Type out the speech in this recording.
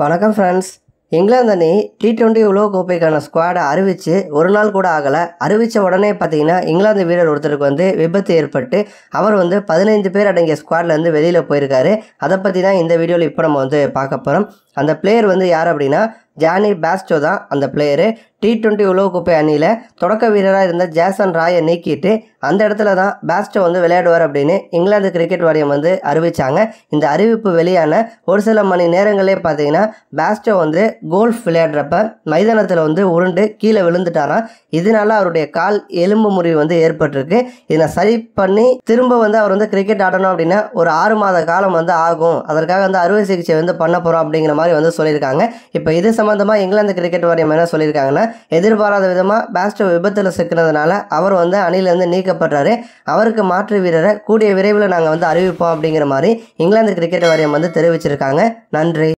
வணக்கம் ஃப்ரெண்ட்ஸ் இங்கிலாந்து அணி T twenty உலக கோப்பைக்கான ஸ்குவாடை அறிவித்து ஒரு நாள் கூட ஆகலை அறிவித்த உடனே பார்த்தீங்கன்னா இங்கிலாந்து வீரர் ஒருத்தருக்கு வந்து விபத்து ஏற்பட்டு அவர் வந்து பதினைந்து பேர் அடங்கிய ஸ்குவாட்லேருந்து வெளியில் போயிருக்காரு அதை பற்றி தான் இந்த வீடியோவில் இப்போ நம்ம வந்து பார்க்க போகிறோம் அந்த பிளேயர் வந்து யார் அப்படின்னா ஜானி பேஸ்டோ தான் அந்த பிளேயரு டி டுவெண்ட்டி உலகக்கோப்பை அணியில் தொடக்க வீரராக இருந்த ஜேசன் ராயை நீக்கிட்டு அந்த இடத்துல தான் பேஸ்டோ வந்து விளையாடுவார் அப்படின்னு இங்கிலாந்து கிரிக்கெட் வாரியம் வந்து அறிவித்தாங்க இந்த அறிவிப்பு வெளியான ஒரு சில மணி நேரங்களே பார்த்தீங்கன்னா பேஸ்டோ வந்து கோல்ஃப் விளையாடுறப்ப மைதானத்தில் வந்து உருண்டு கீழே விழுந்துட்டாராம் இதனால அவருடைய கால் எலும்பு முறிவு வந்து ஏற்பட்டிருக்கு இதை சரி பண்ணி திரும்ப வந்து அவர் வந்து கிரிக்கெட் ஆடணும் அப்படின்னா ஒரு ஆறு மாத காலம் வந்து ஆகும் அதற்காக வந்து அறுவை சிகிச்சை வந்து பண்ண போகிறோம் அப்படிங்கிற மாதிரி மாதிரி வந்து சொல்லியிருக்காங்க இப்போ இது சம்மந்தமாக இங்கிலாந்து கிரிக்கெட் வாரியம் என்ன சொல்லியிருக்காங்கன்னா எதிர்பாராத விதமாக பேஸ்டர் விபத்தில் சிக்கினதுனால அவர் வந்து அணிலேருந்து நீக்கப்படுறாரு அவருக்கு மாற்று வீரரை கூடிய விரைவில் நாங்கள் வந்து அறிவிப்போம் அப்படிங்கிற மாதிரி இங்கிலாந்து கிரிக்கெட் வாரியம் வந்து தெரிவிச்சிருக்காங்க நன்றி